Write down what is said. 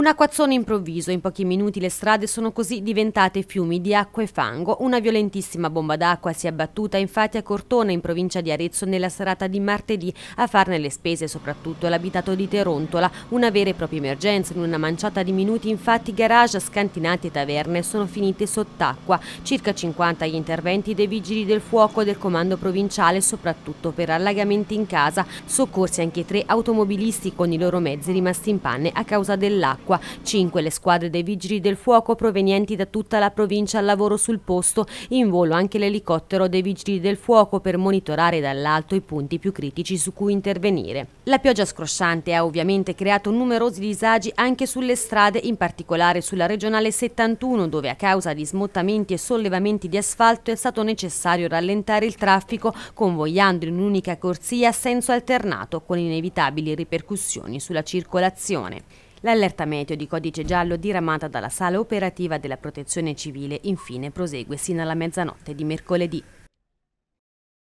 Un acquazzone improvviso, in pochi minuti le strade sono così diventate fiumi di acqua e fango. Una violentissima bomba d'acqua si è abbattuta infatti a Cortona in provincia di Arezzo nella serata di martedì a farne le spese soprattutto l'abitato di Terontola. Una vera e propria emergenza in una manciata di minuti infatti garage, scantinati e taverne sono finite sott'acqua. Circa 50 gli interventi dei vigili del fuoco e del comando provinciale soprattutto per allagamenti in casa, soccorsi anche tre automobilisti con i loro mezzi rimasti in panne a causa dell'acqua acqua. Cinque le squadre dei vigili del fuoco provenienti da tutta la provincia al lavoro sul posto, in volo anche l'elicottero dei vigili del fuoco per monitorare dall'alto i punti più critici su cui intervenire. La pioggia scrosciante ha ovviamente creato numerosi disagi anche sulle strade, in particolare sulla regionale 71 dove a causa di smottamenti e sollevamenti di asfalto è stato necessario rallentare il traffico convogliando in un'unica corsia a senso alternato con inevitabili ripercussioni sulla circolazione. L'allerta meteo di codice giallo diramata dalla sala operativa della protezione civile infine prosegue sino alla mezzanotte di mercoledì.